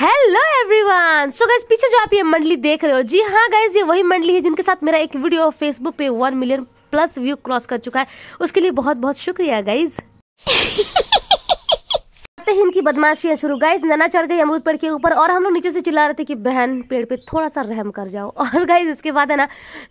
hello everyone so guys पीछे जो आप ये मंडली देख रहे हो जी हाँ गाइज ये वही मंडली है जिनके साथ मेरा एक वीडियो फेसबुक पे one million plus view cross कर चुका है उसके लिए बहुत बहुत शुक्रिया गाइज बहन की बदमाशियां शुरू गाइस नैना चढ़ गई अमरूद पेड़ के ऊपर और हम लोग नीचे से चिल्ला रहे थे कि बहन पेड़ पे थोड़ा सा रहम कर जाओ और गाइस उसके बाद है ना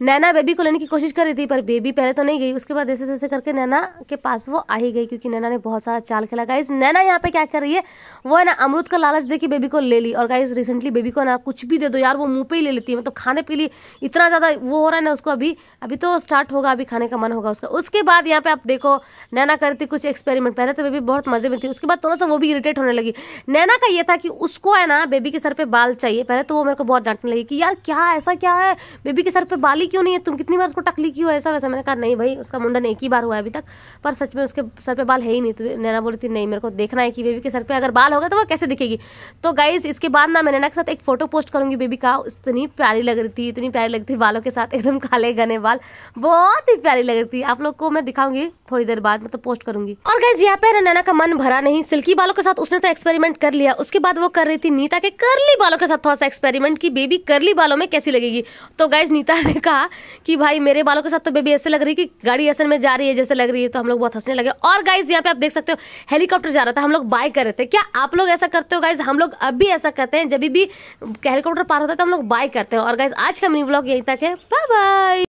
नैना बेबी को लेने की कोशिश कर रही थी पर बेबी पहले तो नहीं गई उसके बाद ऐसे ऐसे करके नैना के पास वो आ ही गई क्योंकि नैना ने बहुत सारा चाल खेला गाइस नैना यहाँ पे क्या कर रही है वो है ना अमरूद का लालच दे के बेबी को ले ली और गाइज रिसेंटली बेबी को ना कुछ भी दे दो यार वो मुँह पर ही ले लेती है मतलब खाने पे लिए इतना ज़्यादा वो हो रहा है ना उसको अभी अभी तो स्टार्ट होगा अभी खाने का मन होगा उसका उसके बाद यहाँ पे आप देखो नैना करती कुछ एक्सपेरिमेंट पहले तो बेबी बहुत मज़े में थी उसके बाद थोड़ा सा वो भी इरिटेट होने लगी नैना का ये था कि उसको है ना बेबी के सर पे बाल चाहिए पहले तो वो मेरे को बहुत डांटने लगी कि यार क्या ऐसा क्या है बेबी के सर पे बाल ही क्यों नहीं है तुम कितनी बार उसको टकली क्यों ऐसा वैसा मैंने कहा नहीं भाई उसका मुंडन एक ही बार हुआ है अभी तक पर सच में उसके सर पे बाल है ही नहीं तो नैना बोली थी नहीं मेरे को देखना है कि बेबी के सर पे अगर बाल होगा तो वो कैसे दिखेगी तो गाइज इसके बाद ना मैं नैना के साथ एक फोटो पोस्ट करूंगी बेबी का इतनी प्यारी लग रही थी इतनी प्यारी लगती बालों के साथ एकदम काले घने बाल बहुत ही प्यारी लग रही थी आप लोग को मैं दिखाऊंगी थोड़ी देर बाद मतलब पोस्ट करूंगी और गाइज यहाँ पे नैना का मन भरा नहीं सिल्की बालों के साथ उसने तो एक्सपेरिमेंट कर लिया उसके बाद वो कर रही थी नीता के करली बालों के साथ थोड़ा सा एक्सपेरिमेंट की बेबी करली बालों में कैसी लगेगी तो गाइज नीता ने कहा कि भाई मेरे बालों के साथ तो बेबी ऐसे लग रही है कि गाड़ी असल में जा रही है जैसे लग रही है तो हम लोग बहुत हंसने लगे और गाइज यहाँ पे आप देख सकते हो हेलीकॉप्टर जा रहा था हम लोग बाय कर रहे थे क्या आप लोग ऐसा करते हो गाइज हम लोग अब भी ऐसा करते हैं जब भी हेलीकॉप्टर पार होता है तो हम लोग बाय करते हैं और गाइज आज का मिनी ब्लॉग यही तक है बाय बाय